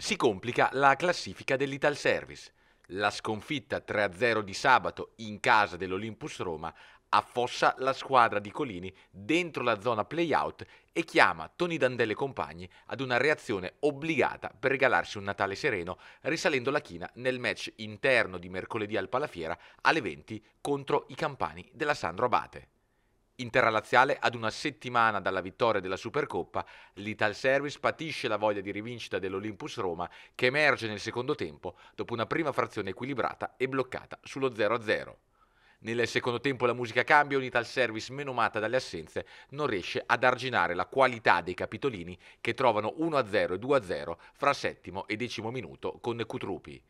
si complica la classifica dell'Ital Service. La sconfitta 3-0 di sabato in casa dell'Olympus Roma affossa la squadra di Colini dentro la zona play-out e chiama Tony Dandelle e compagni ad una reazione obbligata per regalarsi un Natale sereno, risalendo la china nel match interno di mercoledì al Palafiera alle 20 contro i campani della Sandro Abate. In terra laziale, ad una settimana dalla vittoria della Supercoppa, l'Ital Service patisce la voglia di rivincita dell'Olympus Roma che emerge nel secondo tempo dopo una prima frazione equilibrata e bloccata sullo 0-0. Nel secondo tempo la musica cambia, e un'Ital Service menomata dalle assenze non riesce ad arginare la qualità dei capitolini che trovano 1-0 e 2-0 fra settimo e decimo minuto con Cutrupi.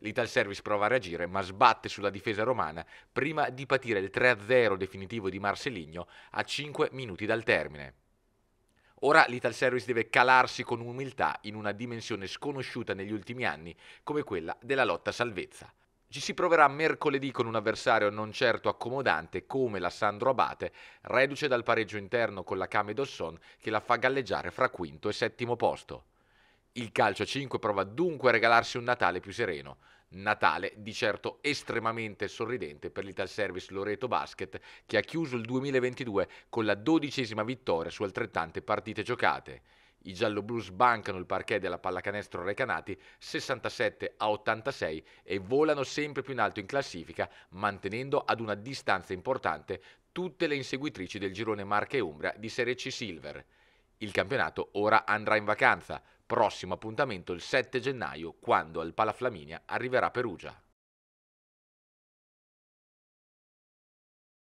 L'Ital Service prova a reagire ma sbatte sulla difesa romana prima di patire il 3-0 definitivo di Marceligno a 5 minuti dal termine. Ora l'Ital Service deve calarsi con umiltà in una dimensione sconosciuta negli ultimi anni come quella della lotta salvezza. Ci si proverà mercoledì con un avversario non certo accomodante come la Sandro Abate, reduce dal pareggio interno con la Came d'Osson che la fa galleggiare fra quinto e settimo posto. Il calcio a 5 prova dunque a regalarsi un Natale più sereno. Natale di certo estremamente sorridente per l'Ital Service Loreto Basket che ha chiuso il 2022 con la dodicesima vittoria su altrettante partite giocate. I gialloblu sbancano il parquet della pallacanestro Recanati 67 a 86 e volano sempre più in alto in classifica, mantenendo ad una distanza importante tutte le inseguitrici del girone Marche Umbria di Serie C Silver. Il campionato ora andrà in vacanza, prossimo appuntamento il 7 gennaio quando al Palaflaminia arriverà Perugia.